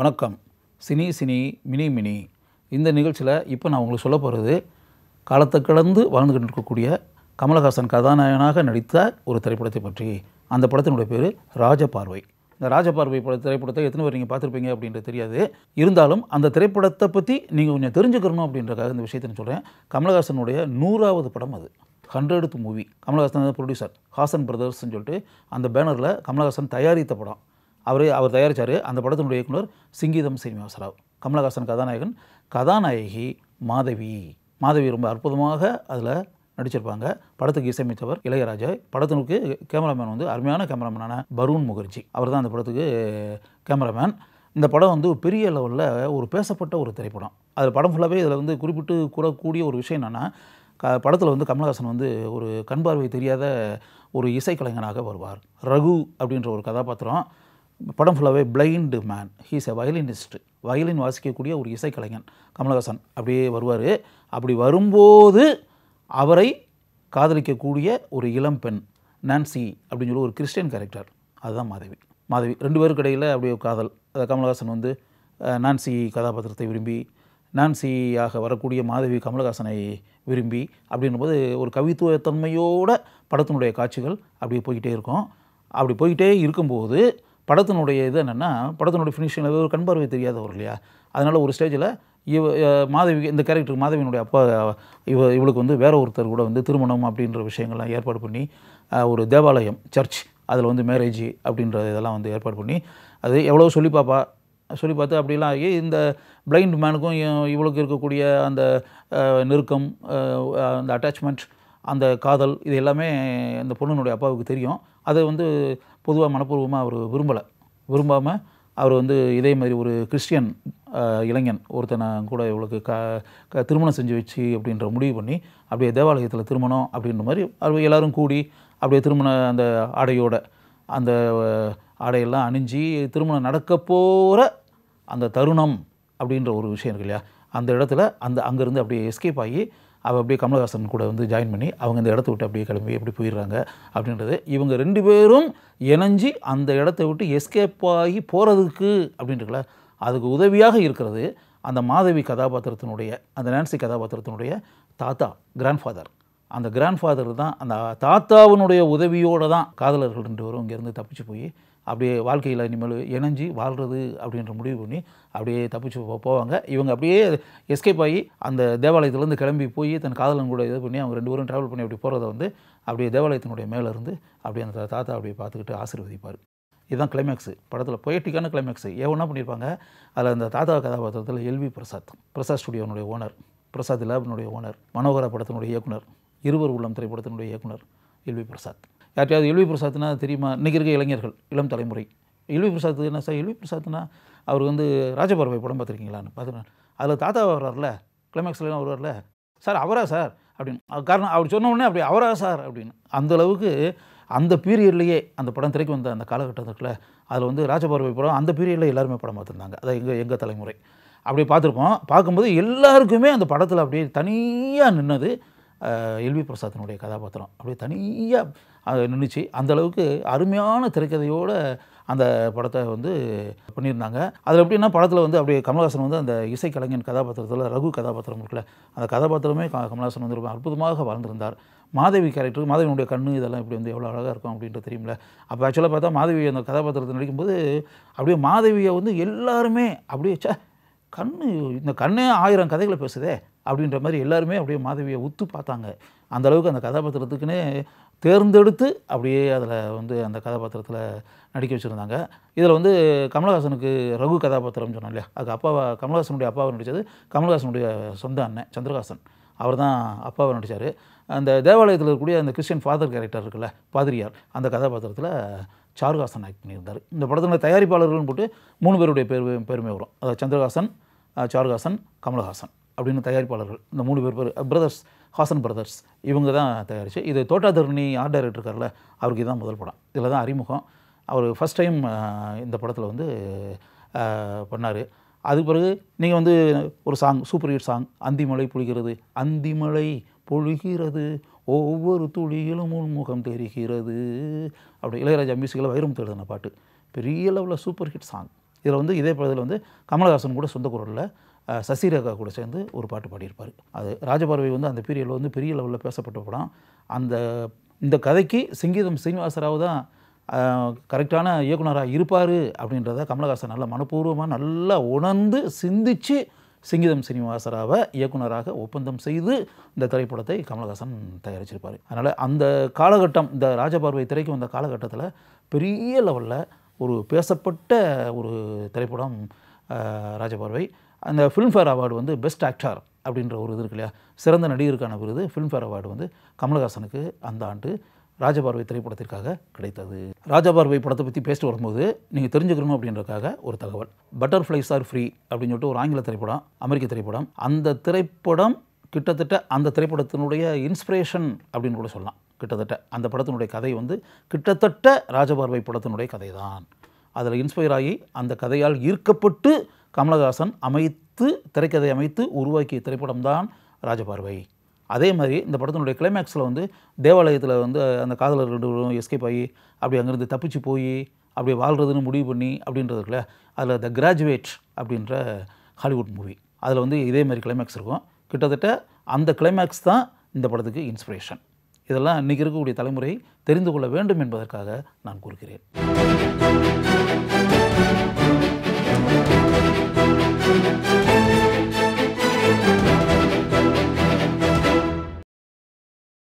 வணக்கம் cine cine mini mini இந்த நிகழ்ச்சியில் இப்போ நான் உங்களுக்கு சொல்ல போகிறது காலத்தை கடந்து வாழ்ந்துகிட்டு இருக்கக்கூடிய கமலஹாசன் கதாநாயகனாக நடித்த ஒரு திரைப்படத்தை பற்றி அந்த படத்தினுடைய பேர் ராஜபார்வை இந்த ராஜபார்வை பட திரைப்படத்தை எத்தனை பேர் நீங்கள் பார்த்துருப்பீங்க அப்படின்றது தெரியாது இருந்தாலும் அந்த திரைப்படத்தை பற்றி நீங்கள் கொஞ்சம் தெரிஞ்சுக்கணும் அப்படின்றக்காக இந்த விஷயத்தை நான் சொல்கிறேன் கமலஹாசனுடைய நூறாவது படம் அது hundredth movie Kamal Haasan producer Haasan பிரதர்ஸ்னு சொல்லிட்டு அந்த பேனரில் கமலஹாசன் தயாரித்த படம் அவர் அவர் தயாரித்தார் அந்த படத்தினுடைய இயக்குனர் சிங்கீதம் சீனிவாசராவ் கமலஹாசன் கதாநாயகன் கதாநாயகி மாதவி மாதவி ரொம்ப அற்புதமாக அதில் நடிச்சிருப்பாங்க படத்துக்கு இசையமைத்தவர் இளையராஜா படத்தினுக்கு கேமராமேன் வந்து அருமையான கேமராமேனான பருண் முகர்ஜி அவர் தான் அந்த படத்துக்கு கேமராமேன் இந்த படம் வந்து பெரிய லெவலில் ஒரு பேசப்பட்ட ஒரு திரைப்படம் அதில் படம் ஃபுல்லாகவே இதில் வந்து குறிப்பிட்டு கூறக்கூடிய ஒரு விஷயம் என்னென்னா க படத்தில் வந்து கமலஹாசன் வந்து ஒரு கண்பார்வை தெரியாத ஒரு இசைக்கலைஞனாக வருவார் ரகு அப்படின்ற ஒரு கதாபாத்திரம் படம் ஃபுல்லாகவே blind man he's a violinist violin வாசிக்கக்கூடிய ஒரு இசைக்கலைஞன் கமலஹாசன் அப்படியே வருவார் அப்படி வரும்போது அவரை காதலிக்கக்கூடிய ஒரு இளம் பெண் நான்சி அப்படின்னு சொல்லி ஒரு கிறிஸ்டியன் கேரக்டர் அதுதான் மாதவி மாதவி ரெண்டு பேருக்கு இடையில் ஒரு காதல் கமலஹாசன் வந்து நான்சி கதாபாத்திரத்தை விரும்பி நான்சியாக வரக்கூடிய மாதவி கமலஹாசனை விரும்பி அப்படின்னும்போது ஒரு கவித்துவத்தன்மையோட படத்தினுடைய காட்சிகள் அப்படியே போய்கிட்டே இருக்கும் அப்படி போய்கிட்டே இருக்கும்போது படத்தினுடைய இது என்னென்னா படத்தினுடைய ஃபினிஷிங் அது ஒரு கண் பார்வை தெரியாதவர் இல்லையா அதனால் ஒரு ஸ்டேஜில் இவ மாதவி இந்த கேரக்டருக்கு மாதவியினுடைய அப்பா இவ இவளுக்கு வந்து வேற ஒருத்தர் கூட வந்து திருமணம் அப்படின்ற விஷயங்கள்லாம் ஏற்பாடு பண்ணி ஒரு தேவாலயம் சர்ச் அதில் வந்து மேரேஜ் அப்படின்ற இதெல்லாம் வந்து ஏற்பாடு பண்ணி அது எவ்வளோ சொல்லி பார்ப்பா சொல்லி பார்த்து அப்படிலாம் ஆகி இந்த பிளைண்ட் மேனுக்கும் இவளுக்கு இருக்கக்கூடிய அந்த நெருக்கம் அந்த அட்டாச்மெண்ட் அந்த காதல் இது எல்லாமே அந்த பொண்ணுனுடைய அப்பாவுக்கு தெரியும் அதை வந்து பொதுவாக மனப்பூர்வமாக அவர் விரும்பலை விரும்பாமல் அவர் வந்து இதே மாதிரி ஒரு கிறிஸ்டியன் இளைஞன் ஒருத்தனை கூட இவளுக்கு க க திருமணம் செஞ்சு வச்சு அப்படின்ற முடிவு பண்ணி அப்படியே தேவாலயத்தில் திருமணம் அப்படின்ற மாதிரி அவர் எல்லோரும் கூடி அப்படியே திருமண அந்த ஆடையோட அந்த ஆடையெல்லாம் அணிஞ்சு திருமணம் நடக்க போகிற அந்த தருணம் அப்படின்ற ஒரு விஷயம் இருக்கு இல்லையா அந்த இடத்துல அந்த அங்கேருந்து அப்படியே எஸ்கேப் ஆகி அவள் அப்படியே கமலஹாசன் கூட வந்து ஜாயின் பண்ணி அவங்க இந்த இடத்த விட்டு அப்படியே கிளம்பி எப்படி போயிடுறாங்க அப்படின்றது இவங்க ரெண்டு பேரும் இணைஞ்சி அந்த இடத்த விட்டு எஸ்கேப் ஆகி போகிறதுக்கு அப்படின்றங்கள அதுக்கு உதவியாக இருக்கிறது அந்த மாதவி கதாபாத்திரத்தினுடைய அந்த நான்சி கதாபாத்திரத்தினுடைய தாத்தா கிராண்ட்ஃபாதர் அந்த கிராண்ட்ஃபாதர் தான் அந்த தாத்தாவினுடைய உதவியோடு தான் காதலர்கள் ரெண்டு பேரும் இங்கேருந்து தப்பிச்சு போய் அப்படியே வாழ்க்கையில் இனிமேல் இணைஞ்சு வாழ்கிறது அப்படின்ற முடிவு பண்ணி அப்படியே தப்பிச்சு போவாங்க இவங்க அப்படியே எஸ்கேப் ஆகி அந்த தேவாலயத்துலேருந்து கிளம்பி போய் தன் காதலன் கூட இது பண்ணி அவங்க ரெண்டு பேரும் ட்ராவல் பண்ணி அப்படி போகிறத வந்து அப்படியே தேவாலயத்தினுடைய மேலேருந்து அப்படியே அந்த தாத்தா அப்படியே பார்த்துக்கிட்டு ஆசீர்வதிப்பார் இதுதான் கிளைமேக்ஸு படத்தில் பொயட்டிக்கான கிளைமேக்ஸு எவனா பண்ணியிருப்பாங்க அதில் அந்த தாத்தா கதாபாத்திரத்தில் எல்வி பிரசாத் பிரசாத் ஸ்டுடியோனுடைய ஓனர் பிரசாத் லேபினுடைய ஓனர் மனோகர படத்தினுடைய இயக்குனர் இருவர் உள்ளம் திரைப்படத்தினுடைய இயக்குனர் எல்வி பிரசாத் யார்ட்டையாவது இழுவி பிரசாத்னா தெரியுமா இன்றைக்கி இருக்க இளைஞர்கள் இளம் தலைமுறை இழுவி பிரசாத் என்ன சார் இழுவி பிரசாத்னா அவர் வந்து ராஜபார்வை படம் பார்த்துருக்கீங்களான்னு பார்த்துருக்கேன் அதில் தாத்தா வர்றார்ல கிளைமேக்ஸ்லாம் வருவார்ல சார் அவரா சார் அப்படின்னு காரணம் அவர் சொன்ன உடனே அப்படி அவரா சார் அப்படின்னு அந்தளவுக்கு அந்த பீரியட்லேயே அந்த படம் திரைக்கு வந்த அந்த காலகட்டத்தில் அதில் வந்து ராஜபார்வை படம் அந்த பீரியடில் எல்லாருமே படம் பார்த்துருந்தாங்க அதை எங்கள் எங்கள் தலைமுறை அப்படி பார்த்துருப்போம் பார்க்கும்போது எல்லாருக்குமே அந்த படத்தில் அப்படியே தனியாக நின்னது எல்வி பிரசாத்தினுடைய கதாபாத்திரம் அப்படியே தனியாக நின்றுச்சு அந்தளவுக்கு அருமையான திரைக்கதையோடு அந்த படத்தை வந்து பண்ணியிருந்தாங்க அதில் எப்படின்னா படத்தில் வந்து அப்படியே கமல்ஹாசன் வந்து அந்த இசை கலைஞன் கதாபாத்திரத்தில் ரகு கதாபாத்திரம் இருக்குல்ல அந்த கதாபாத்திரமே கமல்ஹாசன் வந்து ரொம்ப அற்புதமாக வாழ்ந்திருந்தார் மாதவி கேரக்டர் மாதவியினுடைய கண்ணு இதெல்லாம் இப்படி வந்து எவ்வளோ அழகாக இருக்கும் அப்படின்ற தெரியுமில்ல அப்போ ஆக்சுவலாக பார்த்தா மாதவி அந்த கதாபாத்திரத்தை நடிக்கும்போது அப்படியே மாதவியை வந்து எல்லாருமே அப்படியே சே கண்ணு இந்த கண்ணே ஆயிரம் கதைகளை பேசுதே அப்படின்ற மாதிரி எல்லாருமே அப்படியே மாதவியை உத்து பார்த்தாங்க அந்தளவுக்கு அந்த கதாபாத்திரத்துக்குன்னே தேர்ந்தெடுத்து அப்படியே அதில் வந்து அந்த கதாபாத்திரத்தில் நடிக்க வச்சுருந்தாங்க இதில் வந்து கமலஹாசனுக்கு ரகு கதாபாத்திரம்னு சொன்னோம் இல்லையா அதுக்கு அப்பாவை கமலஹாசனுடைய அப்பாவை நடித்தது கமலஹாசனுடைய சொந்த அண்ணன் சந்திரகாசன் அவர் தான் அப்பாவை நடித்தார் அந்த தேவாலயத்தில் இருக்கக்கூடிய அந்த கிறிஸ்டின் ஃபாதர் கேரக்டர் இருக்குல்ல பாதிரியார் அந்த கதாபாத்திரத்தில் சாருகாசன் ஆக்ட் பண்ணியிருந்தார் இந்த படத்தினுடைய தயாரிப்பாளர்கள்னு போட்டு மூணு பேருடைய பேர் பெருமை வரும் அதாவது சந்திரகாசன் சாருகாசன் கமலஹாசன் அப்படின்னு தயாரிப்பாளர்கள் இந்த மூணு பேர் பேர் பிரதர்ஸ் ஹாசன் பிரதர்ஸ் இவங்க தான் தயாரிச்சு இது தோட்டாதர்ணி ஆர்ட் டைரக்டர் இருக்கார்ல அவருக்கு இதுதான் முதல் படம் இதில் தான் அறிமுகம் அவர் ஃபஸ்ட் டைம் இந்த படத்தில் வந்து பண்ணார் அதுக்கு பிறகு நீங்கள் வந்து ஒரு சாங் சூப்பர் ஹிட் சாங் அந்திமலை புளிக்கிறது அந்திமலை பொழுகிறது ஒவ்வொரு துளியிலும் உள்முகம் தெரிகிறது அப்படி இளையராஜா மியூசிக்கில் வைரமுத்து தேடுதுன பாட்டு பெரிய லெவலில் சூப்பர் ஹிட் சாங் இதில் வந்து இதே பகுதியில் வந்து கமலஹாசன் கூட சொந்த குரலில் சசிரேகா கூட சேர்ந்து ஒரு பாட்டு பாடியிருப்பார் அது ராஜபார்வை வந்து அந்த பீரியடில் வந்து பெரிய லெவலில் பேசப்பட்ட படம் அந்த இந்த கதைக்கு சங்கீதம் சீனிவாசராவ் தான் கரெக்டான இயக்குனராக இருப்பார் அப்படின்றத கமலஹாசன் நல்லா மனப்பூர்வமாக நல்லா உணர்ந்து சிந்தித்து சிங்கிதம் சீனிவாசராவை இயக்குனராக ஒப்பந்தம் செய்து இந்த திரைப்படத்தை கமலஹாசன் தயாரிச்சிருப்பார் அதனால் அந்த காலகட்டம் இந்த ராஜபார்வை திரைக்கு வந்த காலகட்டத்தில் பெரிய லெவலில் ஒரு பேசப்பட்ட ஒரு திரைப்படம் ராஜபார்வை அந்த ஃபில்ம்ஃபேர் அவார்டு வந்து பெஸ்ட் ஆக்டர் அப்படின்ற ஒரு இது இருக்கு இல்லையா சிறந்த நடிகருக்கான விருது ஃபில்ம்ஃபேர் அவார்டு வந்து கமலஹாசனுக்கு அந்த ஆண்டு ராஜபார்வை திரைப்படத்திற்காக கிடைத்தது ராஜபார்வை படத்தை பற்றி பேசிட்டு வரும்போது நீங்கள் தெரிஞ்சுக்கணும் அப்படின்றக்காக ஒரு தகவல் பட்டர்ஃப்ளைஸ் ஆர் ஃப்ரீ அப்படின்னு சொல்லிட்டு ஒரு ஆங்கில திரைப்படம் அமெரிக்க திரைப்படம் அந்த திரைப்படம் கிட்டத்தட்ட அந்த திரைப்படத்தினுடைய இன்ஸ்பிரேஷன் அப்படின்னு கூட சொல்லலாம் கிட்டத்தட்ட அந்த படத்தினுடைய கதை வந்து கிட்டத்தட்ட ராஜபார்வை படத்தினுடைய கதை தான் அதில் இன்ஸ்பயர் ஆகி அந்த கதையால் ஈர்க்கப்பட்டு கமலஹாசன் அமைத்து திரைக்கதை அமைத்து உருவாக்கிய திரைப்படம்தான் ராஜபார்வை அதே மாதிரி இந்த படத்தினுடைய கிளைமேக்ஸில் வந்து தேவாலயத்தில் வந்து அந்த காதலர் ரெண்டு எஸ்கேப் ஆகி அப்படி அங்கேருந்து தப்பிச்சு போய் அப்படி வாழ்கிறதுன்னு முடிவு பண்ணி அப்படின்றது இருக்குல்ல அதில் த கிராஜுவேட் அப்படின்ற ஹாலிவுட் மூவி அதில் வந்து இதே மாதிரி கிளைமேக்ஸ் இருக்கும் கிட்டத்தட்ட அந்த கிளைமேக்ஸ் தான் இந்த படத்துக்கு இன்ஸ்பிரேஷன் இதெல்லாம் இன்றைக்கி இருக்கக்கூடிய தலைமுறை தெரிந்து கொள்ள வேண்டும் என்பதற்காக நான் கூறுகிறேன்